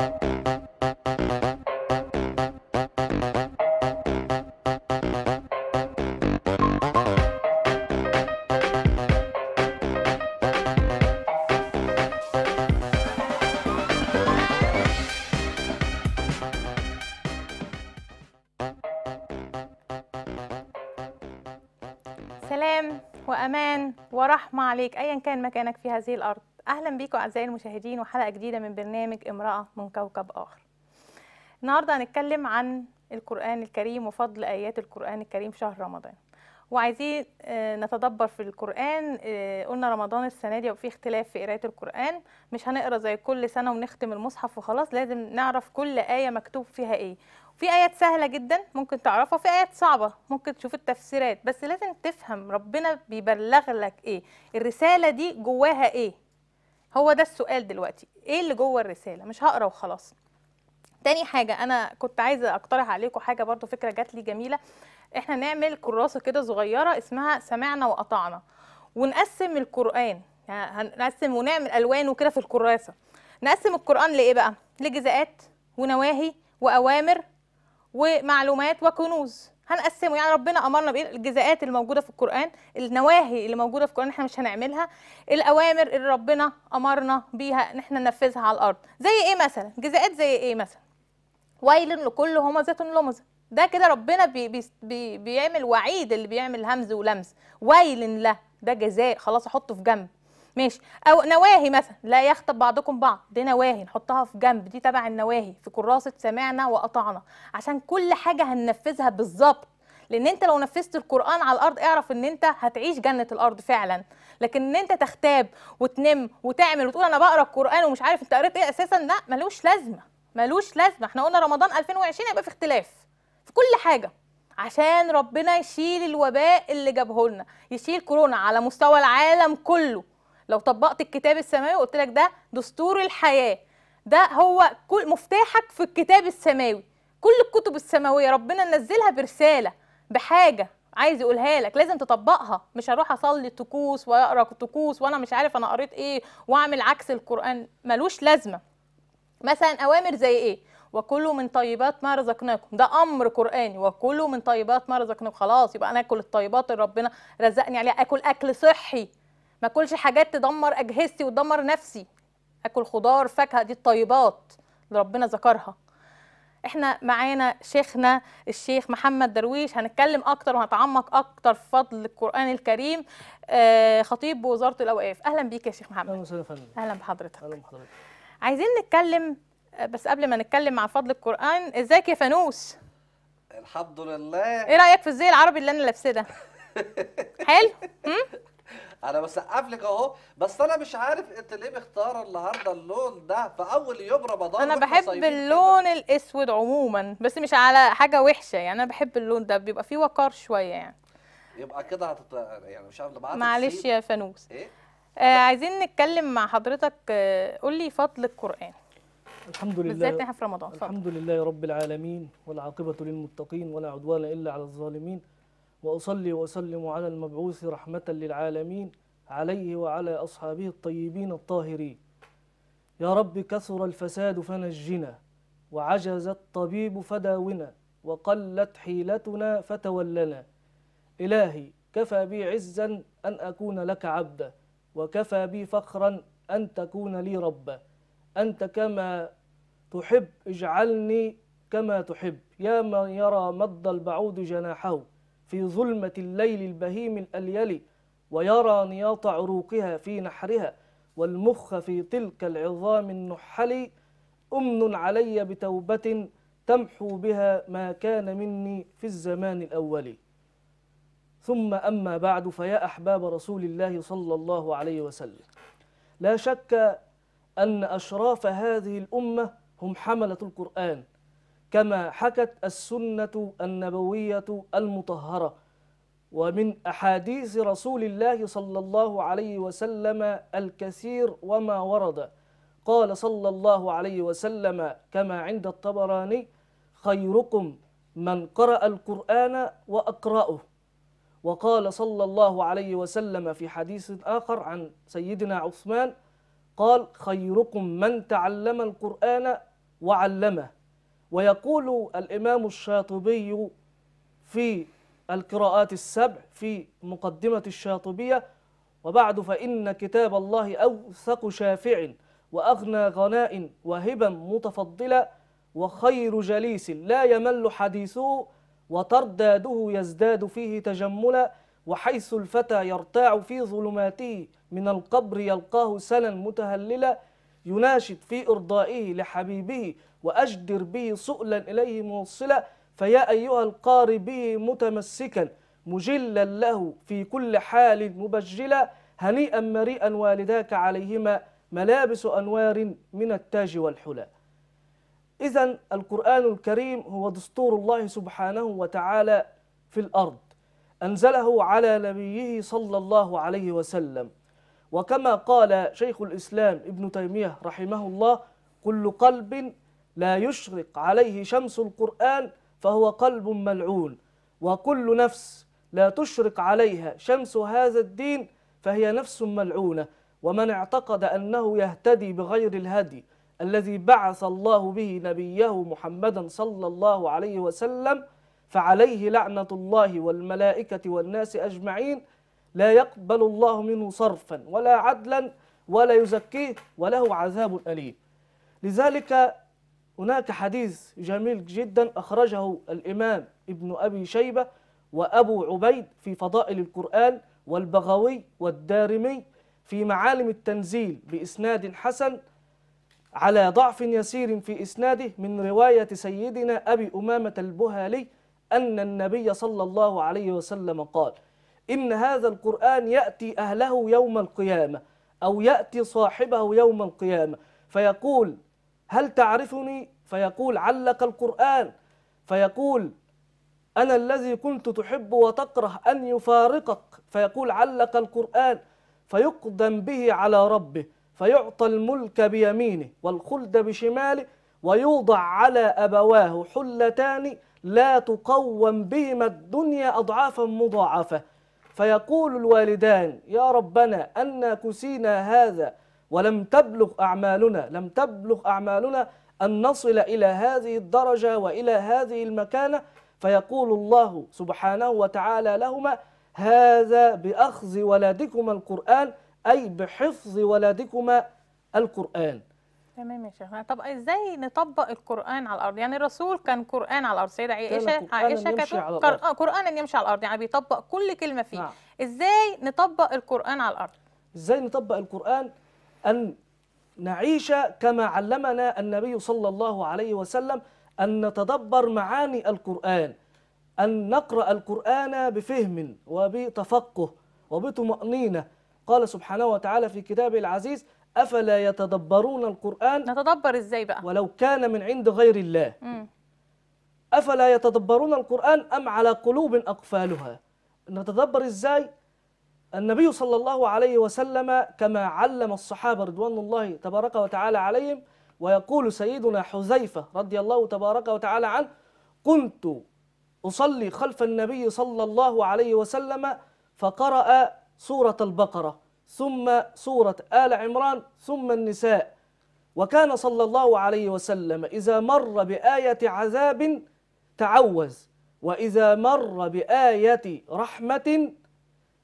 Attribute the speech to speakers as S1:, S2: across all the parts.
S1: سلام وامان ورحمه عليك ايا كان مكانك في هذه الارض اهلا بيكم اعزائي المشاهدين وحلقه جديده من برنامج امراه من كوكب اخر النهارده هنتكلم عن القران الكريم وفضل ايات القران الكريم في شهر رمضان وعايزين آه، نتدبر في القرآن آه، قلنا رمضان السنة دي وفي اختلاف في قراءة القرآن مش هنقرا زي كل سنة ونختم المصحف وخلاص لازم نعرف كل آية مكتوب فيها إيه في آيات سهلة جدا ممكن تعرفها وفي آيات صعبة ممكن تشوف التفسيرات بس لازم تفهم ربنا بيبلغ لك إيه الرسالة دي جواها إيه هو ده السؤال دلوقتي ايه اللي جوه الرساله مش هقرا وخلاص تاني حاجة أنا كنت عايزة أقترح عليكم حاجة برضو فكرة جات لي جميلة إحنا نعمل كراسة كده صغيرة اسمها سمعنا وقطعنا ونقسم القرآن يعني هنقسم ونعمل ألوان وكده في الكراسة نقسم القرآن لإيه بقى؟ لجزاءات ونواهي وأوامر ومعلومات وكنوز هنقسمه يعني ربنا امرنا بايه الجزاءات اللي موجوده في القران النواهي اللي موجوده في القران احنا مش هنعملها الاوامر اللي ربنا امرنا بيها ان احنا ننفذها على الارض زي ايه مثلا جزاءات زي ايه مثلا ويل لكل همزه لمزه ده كده ربنا بي بي بيعمل وعيد اللي بيعمل همز ولمز ويل له ده جزاء خلاص احطه في جنب ماشي او نواهي مثلا لا يخطب بعضكم بعض دي نواهي نحطها في جنب دي تبع النواهي في كراسه سمعنا وأطعنا عشان كل حاجه هننفذها بالظبط لان انت لو نفذت القران على الارض اعرف ان انت هتعيش جنه الارض فعلا لكن ان انت تختاب وتنم وتعمل وتقول انا بقرا القران ومش عارف انت قريت ايه اساسا لا ملوش لازمه ملوش لازمه احنا قلنا رمضان 2020 هيبقى في اختلاف في كل حاجه عشان ربنا يشيل الوباء اللي جابه لنا يشيل كورونا على مستوى العالم كله لو طبقت الكتاب السماوي وقلت لك ده دستور الحياه ده هو كل مفتاحك في الكتاب السماوي كل الكتب السماويه ربنا نزلها برساله بحاجه عايز يقولها لك لازم تطبقها مش هروح اصلي طقوس واقرا الطقوس وانا مش عارف انا قريت ايه واعمل عكس القران ملوش لازمه مثلا اوامر زي ايه وكلوا من طيبات ما رزقناكم ده امر قراني وكلوا من طيبات ما رزقناكم خلاص يبقى انا اكل الطيبات اللي ربنا رزقني عليها اكل اكل صحي ما اكلش حاجات تدمر اجهزتي وتدمر نفسي اكل خضار فاكهه دي الطيبات اللي ربنا ذكرها احنا معانا شيخنا الشيخ محمد درويش هنتكلم اكتر وهنتعمق اكتر في فضل القران الكريم آه، خطيب بوزاره الاوقاف اهلا بيك يا شيخ محمد اهلا بحضرتك اهلا بحضرتك عايزين نتكلم آه، بس قبل ما نتكلم مع فضل القران ازيك يا فانوس
S2: الحمد لله ايه رايك في الزي
S1: العربي اللي انا لابسه ده حلو
S2: انا بسقف لك اهو بس انا مش عارف انت ليه مختاره النهارده اللون ده في اول يوم رمضان انا بحب اللون
S1: كدا. الاسود عموما بس مش على حاجه وحشه يعني انا بحب اللون ده بيبقى فيه وقار شويه يعني
S2: يبقى كده هتط... يعني مش عارف معلش يا فانوس ايه
S1: آه عايزين نتكلم مع حضرتك آه قول لي فضل القران
S3: الحمد لله بالذات احنا في
S1: رمضان الحمد
S3: لله رب العالمين والعاقبه للمتقين ولا عدوان الا على الظالمين وأصلي وأسلم على المبعوث رحمة للعالمين عليه وعلى أصحابه الطيبين الطاهرين يا رب كثر الفساد فنجنا وعجز الطبيب فداونا وقلت حيلتنا فتولنا إلهي كفى بي عزا أن أكون لك عبدا وكفى بي فخرا أن تكون لي ربا أنت كما تحب اجعلني كما تحب يا من يرى مد البعوض جناحه في ظلمة الليل البهيم الأليل ويرى نياط عروقها في نحرها والمخ في تلك العظام النحل أمن علي بتوبة تمحو بها ما كان مني في الزمان الأول ثم أما بعد فيا أحباب رسول الله صلى الله عليه وسلم لا شك أن أشراف هذه الأمة هم حملة القرآن كما حكت السنة النبوية المطهرة ومن أحاديث رسول الله صلى الله عليه وسلم الكثير وما ورد قال صلى الله عليه وسلم كما عند الطبراني خيركم من قرأ القرآن وأقرأه وقال صلى الله عليه وسلم في حديث آخر عن سيدنا عثمان قال خيركم من تعلم القرآن وعلمه ويقول الإمام الشاطبي في القراءات السبع في مقدمة الشاطبية وبعد فإن كتاب الله أوثق شافع وأغنى غناء وهبا متفضلا وخير جليس لا يمل حديثه وترداده يزداد فيه تجملا وحيث الفتى يرتاع في ظلماته من القبر يلقاه سنا متهللا يناشد في إرضائه لحبيبه وأجدر به سؤلا إليه موصلا فيا أيها القاري به متمسكا مجلا له في كل حال مبجلا هنيئا مريئا والداك عليهما ملابس أنوار من التاج والحلى إذا القرآن الكريم هو دستور الله سبحانه وتعالى في الأرض أنزله على نبيه صلى الله عليه وسلم وكما قال شيخ الإسلام ابن تيمية رحمه الله كل قلب لا يشرق عليه شمس القرآن فهو قلب ملعون وكل نفس لا تشرق عليها شمس هذا الدين فهي نفس ملعونة ومن اعتقد أنه يهتدي بغير الهدي الذي بعث الله به نبيه محمدا صلى الله عليه وسلم فعليه لعنة الله والملائكة والناس أجمعين لا يقبل الله منه صرفا ولا عدلا ولا يزكيه وله عذاب أليم لذلك هناك حديث جميل جدا أخرجه الإمام ابن أبي شيبة وأبو عبيد في فضائل القرآن والبغوي والدارمي في معالم التنزيل بإسناد حسن على ضعف يسير في إسناده من رواية سيدنا أبي أمامة البهالي أن النبي صلى الله عليه وسلم قال إن هذا القرآن يأتي أهله يوم القيامة أو يأتي صاحبه يوم القيامة فيقول هل تعرفني فيقول علق القرآن فيقول أنا الذي كنت تحب وتكره أن يفارقك فيقول علق القرآن فيقدم به على ربه فيعطى الملك بيمينه والخلد بشماله ويوضع على أبواه حلتان لا تقوم بهما الدنيا أضعافا مضاعفة فيقول الوالدان يا ربنا انا كسينا هذا ولم تبلغ أعمالنا لم تبلغ أعمالنا أن نصل إلى هذه الدرجة وإلى هذه المكانة فيقول الله سبحانه وتعالى لهما هذا بأخذ ولدكما القرآن أي بحفظ ولدكما القرآن
S1: تمام يا شيخنا طب ازاي نطبق القران على الارض يعني الرسول كان قران على الارض سيدة عائشه عائشه كانت آه، قران يمشي على الارض يعني بيطبق كل كلمه فيه نعم. ازاي نطبق القران على الارض
S3: ازاي نطبق القران أن نعيش كما علمنا النبي صلى الله عليه وسلم أن نتدبر معاني القرآن أن نقرأ القرآن بفهم وبتفقه وبطمأنينة قال سبحانه وتعالى في كتابه العزيز أفلا يتدبرون القرآن نتدبر إزاي بقى ولو كان من عند غير الله م. أفلا يتدبرون القرآن أم على قلوب أقفالها نتدبر إزاي النبي صلى الله عليه وسلم كما علم الصحابة رضوان الله تبارك وتعالى عليهم ويقول سيدنا حذيفة رضي الله تبارك وتعالى عنه كنت أصلي خلف النبي صلى الله عليه وسلم فقرأ سورة البقرة ثم سورة آل عمران ثم النساء وكان صلى الله عليه وسلم إذا مر بآية عذاب تعوز وإذا مر بآية رحمة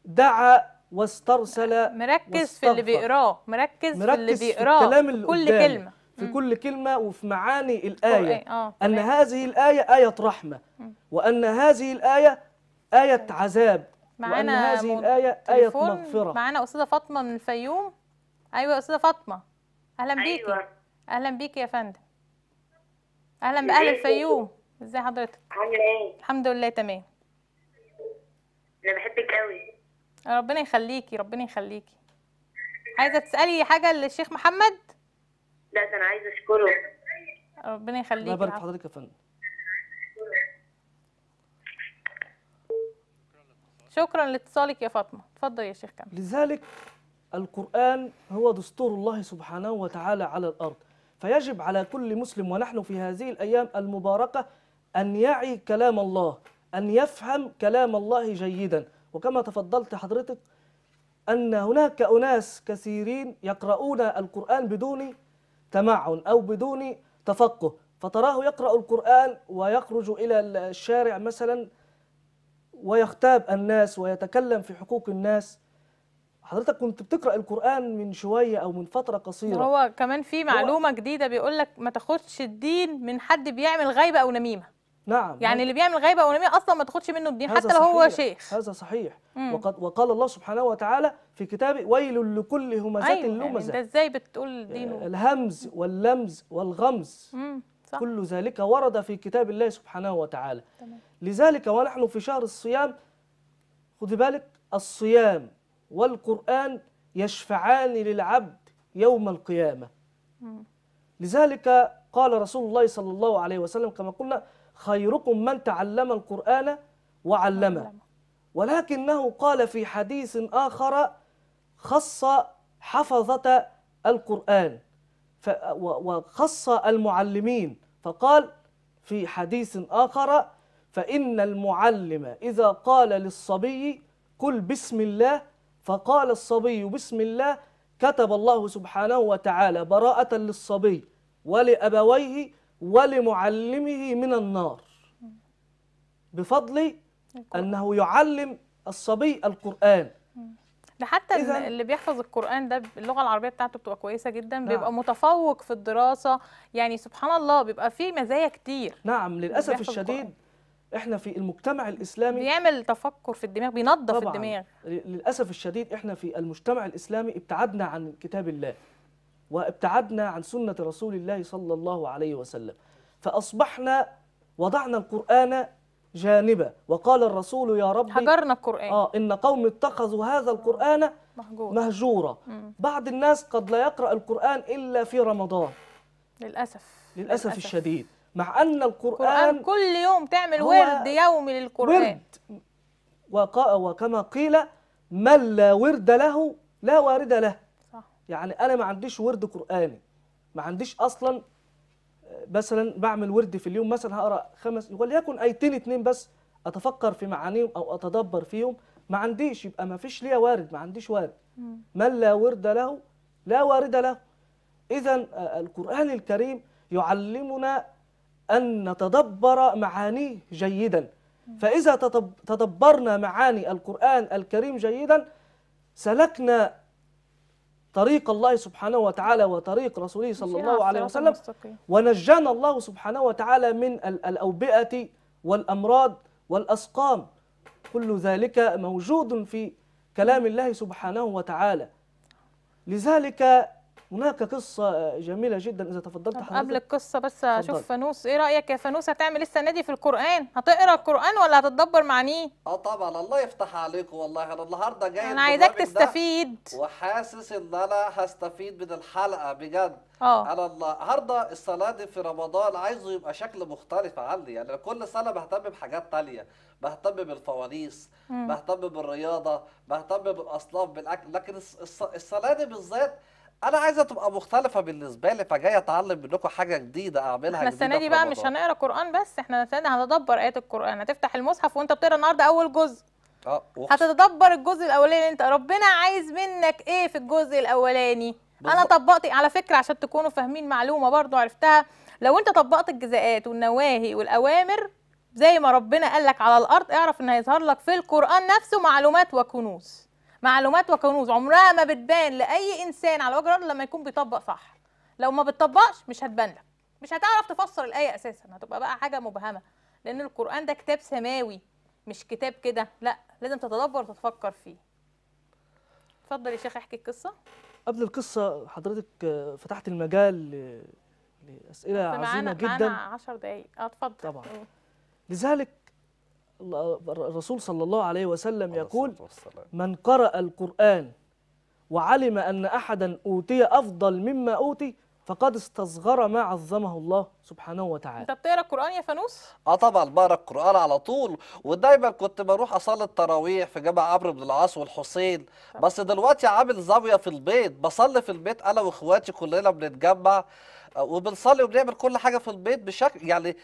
S3: دعا واسترسل مركز واستغفر. في اللي بيقراه
S1: مركز, مركز في اللي بيقراه في, في كل كلمه
S3: في كل كلمة وفي معاني الآية آه. أن هذه الآية آية رحمة وأن هذه الآية آية عذاب وأن هذه الآية آية مغفرة معانا
S1: أستاذة فاطمة من الفيوم أيوة أستاذة فاطمة أهلا بيكي أيوة. أهلا بيكي يا فندم أهلا بأهل الفيوم إزي حضرتك؟ عاملة إيه؟ الحمد لله تمام
S3: أنا بحبك قوي
S1: ربنا يخليكي ربنا يخليكي عايزه تسالي حاجه للشيخ محمد
S3: لا ده انا عايزه اشكره
S1: ربنا يخليكي الله يبارك في حضرتك يا فندم شكرا لاتصالك يا فاطمه اتفضل يا شيخ كمال
S3: لذلك القران هو دستور الله سبحانه وتعالى على الارض فيجب على كل مسلم ونحن في هذه الايام المباركه ان يعي كلام الله ان يفهم كلام الله جيدا وكما تفضلت حضرتك أن هناك أناس كثيرين يقرؤون القرآن بدون تمعن أو بدون تفقه فتراه يقرأ القرآن ويخرج إلى الشارع مثلا ويغتاب الناس ويتكلم في حقوق الناس حضرتك كنت بتقرا القران من شويه او من فتره قصيره
S1: هو كمان في معلومه هو جديده بيقول لك ما تاخدش الدين من حد بيعمل غيبه او نميمه
S3: نعم يعني اللي
S1: بيعمل غيبه اولميه اصلا ما تاخدش منه الدين حتى لو هو شيخ
S3: هذا صحيح وقد وقال الله سبحانه وتعالى في كتابه ويل لكل همزه أيوة يعني لمزه يعني انت ازاي
S1: بتقول دينه
S3: الهمز واللمز والغمز صح. كل ذلك ورد في كتاب الله سبحانه وتعالى تمام. لذلك ونحن في شهر الصيام خذي بالك الصيام والقرآن يشفعان للعبد يوم القيامة لذلك قال رسول الله صلى الله عليه وسلم كما قلنا خيركم من تعلم القرآن وعلمه ولكنه قال في حديث آخر خص حفظة القرآن وخص المعلمين فقال في حديث آخر فإن المعلم إذا قال للصبي قل بسم الله فقال الصبي بسم الله كتب الله سبحانه وتعالى براءة للصبي ولأبويه ولمعلمه من النار بفضل أنه يعلم الصبي القرآن
S1: ده حتى اللي بيحفظ القرآن ده اللغة العربية بتاعته بتبقى كويسة جدا نعم. بيبقى متفوق في الدراسة يعني سبحان الله
S3: بيبقى فيه مزايا كتير نعم للأسف الشديد القرآن. احنا في المجتمع الإسلامي
S1: بيعمل تفكر في الدماغ بينظف الدماغ
S3: للأسف الشديد احنا في المجتمع الإسلامي ابتعدنا عن كتاب الله وابتعدنا عن سنة رسول الله صلى الله عليه وسلم فأصبحنا وضعنا القرآن جانبا وقال الرسول يا رب هجرنا القرآن آه إن قوم اتخذوا هذا القرآن
S1: مهجورا
S3: بعض الناس قد لا يقرأ القرآن إلا في رمضان
S1: للأسف للأسف, للأسف.
S3: الشديد مع أن القرآن
S1: كل يوم تعمل ورد يومي للقرآن
S3: ورد وكما قيل من لا ورد له لا وارد له يعني انا ما عنديش ورد قراني ما عنديش اصلا آه، مثلا بعمل ورد في اليوم مثلا هقرا خمس وليكن ايتين اتنين بس اتفكر في معانيهم او اتدبر فيهم ما عنديش يبقى ما فيش ليا وارد ما عنديش وارد من لا ورد له لا وارد له اذا آه، القران الكريم يعلمنا ان نتدبر معانيه جيدا فاذا تدبرنا معاني القران الكريم جيدا سلكنا طريق الله سبحانه وتعالى وطريق رسوله صلى الله عليه وسلم ونجانا الله سبحانه وتعالى من الأوبئة والأمراض والأسقام كل ذلك موجود في كلام الله سبحانه وتعالى لذلك هناك قصه جميله جدا اذا تفضلت حضرتك قبل
S1: القصه بس اشوف فانوس ايه رايك يا فانوس هتعمل السنه دي في القران هتقرا القران ولا هتتدبر معانيه
S2: اه طبعا الله يفتح عليكم والله انا النهارده جاي انا عايزاك تستفيد وحاسس ان انا هستفيد من الحلقه بجد اه انا النهارده الصلاه دي في رمضان عايزه يبقى شكل مختلف عندي يعني كل سنة بهتم بحاجات تانية بهتم بالفوانيس بهتم بالرياضه بهتم بالاصناف بالاكل لكن الصلاه دي بالذات انا عايزه تبقى مختلفه بالنسبه لي فجاي اتعلم منكم حاجه جديده اعملها احنا السنه دي بقى مش هنقرا
S1: قران بس احنا السنه هندبر ايات القران هتفتح المصحف وانت بتقرا النهارده اول جزء اه هتتدبر الجزء الاولاني انت ربنا عايز منك ايه في الجزء الاولاني بالضبط. انا طبقت على فكره عشان تكونوا فاهمين معلومه برضو عرفتها لو انت طبقت الجزاءات والنواهي والاوامر زي ما ربنا قال لك على الارض اعرف ان هيظهر لك في القران نفسه معلومات وكنوز معلومات وكنوز عمرها ما بتبان لاي انسان على وجه الارض لما يكون بيطبق صح لو ما بتطبقش مش هتبان لك مش هتعرف تفسر الايه اساسا هتبقى بقى حاجه مبهمه لان القران ده كتاب سماوي مش كتاب كده لا لازم تتدبر وتتفكر فيه اتفضل يا شيخ احكي القصه
S3: قبل القصه حضرتك فتحت المجال لاسئله عظيمه جدا معانا
S1: 10 دقائق آه، اتفضل طبعا
S3: لذلك الرسول صلى الله عليه وسلم يقول من قرأ القرآن وعلم أن أحدا أوتي أفضل مما أوتي فقد استصغر ما عظمه الله سبحانه وتعالى انت
S1: بتقرا القران يا فانوس
S3: اه طبعا بقرا القران على طول ودايما كنت بروح
S2: اصلي التراويح في جامع عمرو بن العاص والحسين بس دلوقتي عامل زاويه في البيت بصلي في البيت انا واخواتي كلنا بنتجمع وبنصلي وبنعمل كل حاجه في البيت بشكل يعني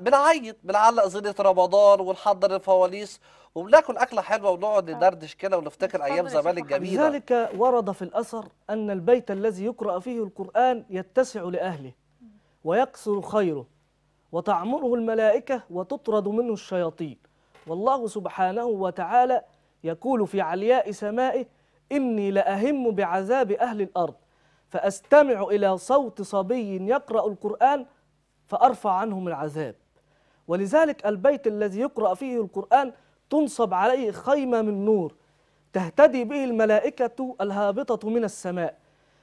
S2: بنعيط بنعلق زينه رمضان ونحضر الفواليس وبناكل اكله حلوه ونقعد ندردش كده ونفتكر ايام زمان الجميله
S3: لذلك ورد في الاثر ان البيت الذي يقرا فيه القران يتسع لاهله ويقصر خيره وتعمره الملائكه وتطرد منه الشياطين والله سبحانه وتعالى يقول في علياء سمائه إني لأهم بعذاب أهل الأرض فأستمع إلى صوت صبي يقرأ القرآن فأرفع عنهم العذاب ولذلك البيت الذي يقرأ فيه القرآن تنصب عليه خيمة من نور تهتدي به الملائكة الهابطة من السماء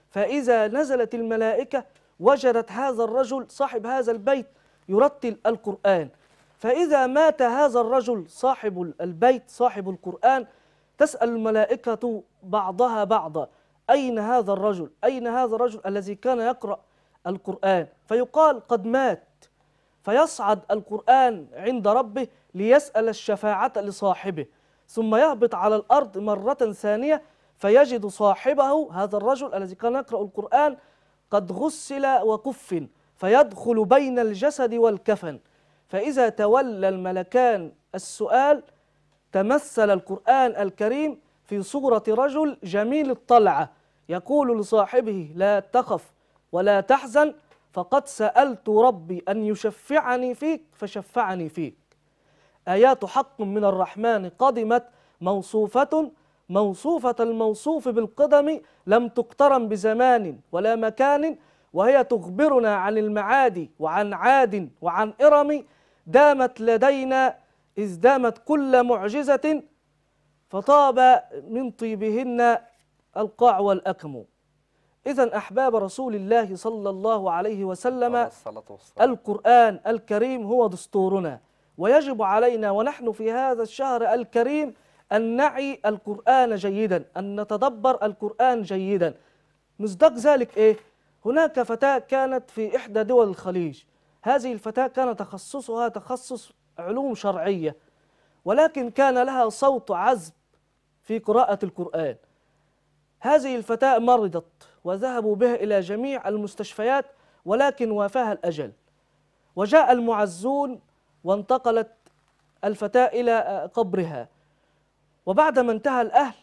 S3: فإذا نزلت الملائكة وجدت هذا الرجل صاحب هذا البيت يرتل القرآن فإذا مات هذا الرجل صاحب البيت صاحب القرآن تسأل الملائكة بعضها بعضا أين هذا الرجل أين هذا الرجل الذي كان يقرأ القرآن فيقال قد مات فيصعد القرآن عند ربه ليسأل الشفاعة لصاحبه ثم يهبط على الأرض مرة ثانية فيجد صاحبه هذا الرجل الذي كان يقرأ القرآن قد غسل وكفن فيدخل بين الجسد والكفن فإذا تولى الملكان السؤال تمثل القرآن الكريم في صورة رجل جميل الطلعة يقول لصاحبه لا تخف ولا تحزن فقد سألت ربي أن يشفعني فيك فشفعني فيك آيات حق من الرحمن قدمت موصوفة موصوفة الموصوف بالقدم لم تقترن بزمان ولا مكان وهي تخبرنا عن المعاد وعن عاد وعن إرم دامت لدينا إذ دامت كل معجزة فطاب من طيبهن القاع والأكم إذا أحباب رسول الله صلى الله عليه وسلم القرآن الكريم هو دستورنا ويجب علينا ونحن في هذا الشهر الكريم أن نعي القرآن جيدا أن نتدبر القرآن جيدا مصداق ذلك إيه؟ هناك فتاة كانت في إحدى دول الخليج هذه الفتاة كان تخصصها تخصص علوم شرعية ولكن كان لها صوت عذب في قراءة القرآن هذه الفتاة مرضت وذهبوا بها إلى جميع المستشفيات ولكن وافاها الأجل وجاء المعزون وانتقلت الفتاة إلى قبرها وبعدما انتهى الأهل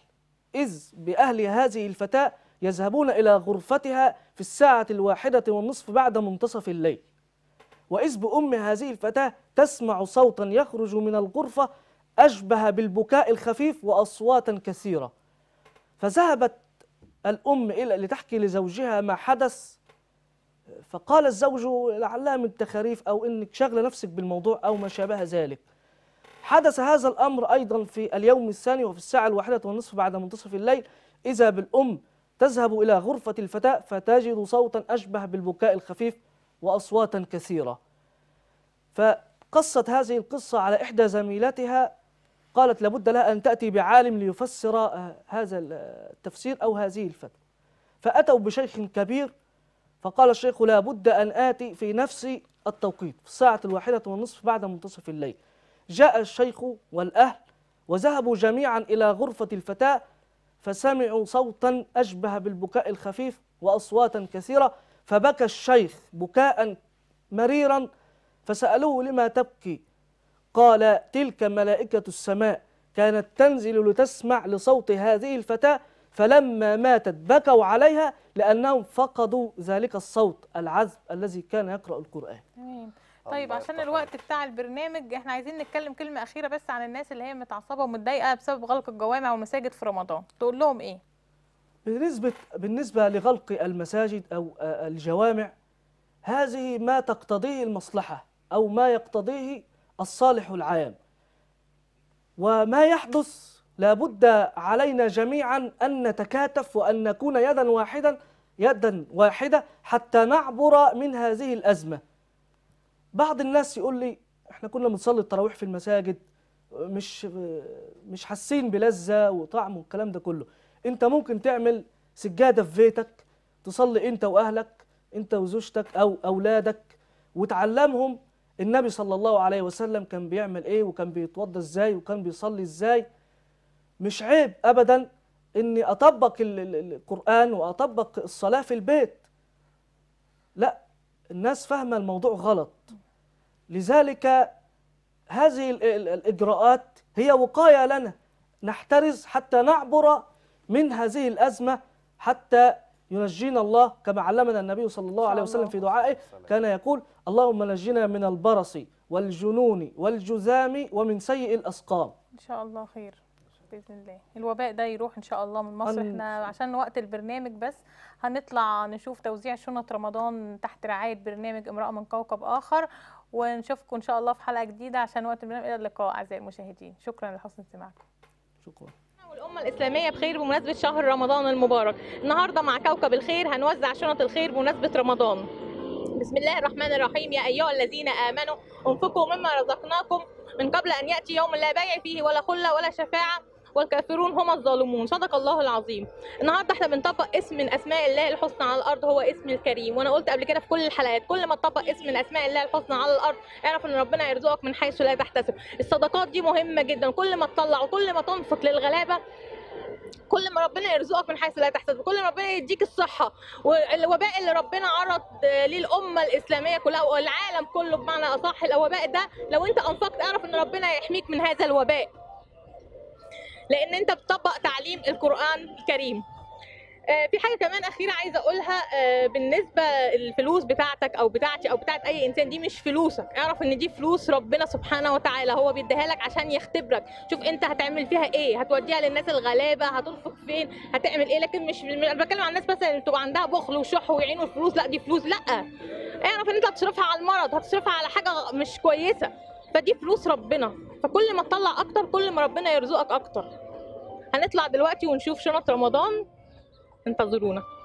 S3: إذ بأهل هذه الفتاة يذهبون إلى غرفتها في الساعة الواحدة والنصف بعد منتصف الليل وإذ بأم هذه الفتاة تسمع صوتا يخرج من الغرفة أشبه بالبكاء الخفيف وأصواتا كثيرة فذهبت الأم إلى لتحكي لزوجها ما حدث فقال الزوج لعلها من تخاريف أو إنك شغل نفسك بالموضوع أو ما شابه ذلك حدث هذا الأمر أيضا في اليوم الثاني وفي الساعة الواحدة والنصف بعد منتصف الليل إذا بالأم تذهب إلى غرفة الفتاة فتجد صوتا أشبه بالبكاء الخفيف وأصواتا كثيرة فقصت هذه القصة على إحدى زميلاتها قالت لابد لها أن تأتي بعالم ليفسر آه، هذا التفسير أو هذه الفتوى فأتوا بشيخ كبير فقال الشيخ لابد أن آتي في نفس التوقيت في الساعة الواحدة والنصف بعد منتصف الليل جاء الشيخ والأهل وذهبوا جميعا إلى غرفة الفتاة فسمعوا صوتا أشبه بالبكاء الخفيف وأصواتا كثيرة فبكى الشيخ بكاء مريرا فسألوه لما تبكي قال تلك ملائكة السماء كانت تنزل لتسمع لصوت هذه الفتاة فلما ماتت بكوا عليها لأنهم فقدوا ذلك الصوت العذب الذي كان يقرأ القرآن
S1: طيب عشان الوقت بتاع البرنامج احنا عايزين نتكلم كلمة أخيرة بس عن الناس اللي هي متعصبة ومتضايقة بسبب غلق الجوامع والمساجد في رمضان تقول لهم إيه؟
S3: بالنسبة, بالنسبة لغلق المساجد أو آه، الجوامع هذه ما تقتضيه المصلحة أو ما يقتضيه الصالح العام وما يحدث لابد علينا جميعا أن نتكاتف وأن نكون يدا واحدا يدا واحدة حتى نعبر من هذه الأزمة بعض الناس يقول لي احنا كنا بنصلي التراويح في المساجد مش مش حاسين بلذة وطعم والكلام ده كله انت ممكن تعمل سجادة في بيتك تصلي انت واهلك انت وزوجتك او اولادك وتعلمهم النبي صلى الله عليه وسلم كان بيعمل ايه وكان بيتوضى ازاي وكان بيصلي ازاي مش عيب ابدا اني اطبق القران واطبق الصلاه في البيت لا الناس فاهمه الموضوع غلط لذلك هذه الاجراءات هي وقايه لنا نحترز حتى نعبر من هذه الازمه حتى ينجينا الله كما علمنا النبي صلى الله عليه وسلم في دعائه كان يقول اللهم نجنا من البرص والجنون والجذام ومن سيء الأسقام
S1: إن شاء الله خير باذن الله الوباء ده يروح ان شاء الله من مصر احنا عشان وقت البرنامج بس هنطلع نشوف توزيع شنط رمضان تحت رعايه برنامج امراه من كوكب اخر ونشوفكم ان شاء الله في حلقه جديده عشان وقت البرنامج الى اللقاء اعزائي المشاهدين شكرا لحسن استماعكم شكرا والأمة الإسلامية بخير بمناسبة شهر رمضان المبارك النهاردة مع كوكب الخير هنوزع شنط الخير بمناسبة رمضان بسم الله الرحمن الرحيم يا أيها الذين آمنوا أنفقوا مما رزقناكم من قبل أن يأتي يوم لا بيع فيه ولا خلة ولا شفاعة والكافرون هم الظالمون صدق الله العظيم النهارده احنا بنطبق اسم من اسماء الله الحسنى على الارض هو اسم الكريم وانا قلت قبل كده في كل الحلقات كل ما تطبق اسم من اسماء الله الحسنى على الارض اعرف ان ربنا يرزقك من حيث لا تحتسب الصدقات دي مهمه جدا كل ما تطلع وكل ما تنفق للغلابه كل ما ربنا يرزقك من حيث لا تحتسب كل ما ربنا يديك الصحه والوباء اللي ربنا عرض ليه الامه الاسلاميه كلها والعالم كله بمعنى اصح الوباء ده لو انت انفقت اعرف ان ربنا يحميك من هذا الوباء لان انت بتطبق تعليم القران الكريم آه، في حاجه كمان اخيره عايزه اقولها آه، بالنسبه الفلوس بتاعتك او بتاعتي او بتاعت اي انسان دي مش فلوسك اعرف ان دي فلوس ربنا سبحانه وتعالى هو بيديها لك عشان يختبرك شوف انت هتعمل فيها ايه هتوديها للناس الغلابه هتنفق فين هتعمل ايه لكن مش انا بتكلم عن الناس بس اللي بتبقى عندها بخل وشح ويعينوا الفلوس لا دي فلوس لا اعرف ان انت هتصرفها على المرض هتصرفها على حاجه مش كويسه فدي فلوس ربنا فكل ما تطلع اكتر كل ما ربنا يرزقك اكتر هنطلع دلوقتي ونشوف شنط رمضان انتظرونا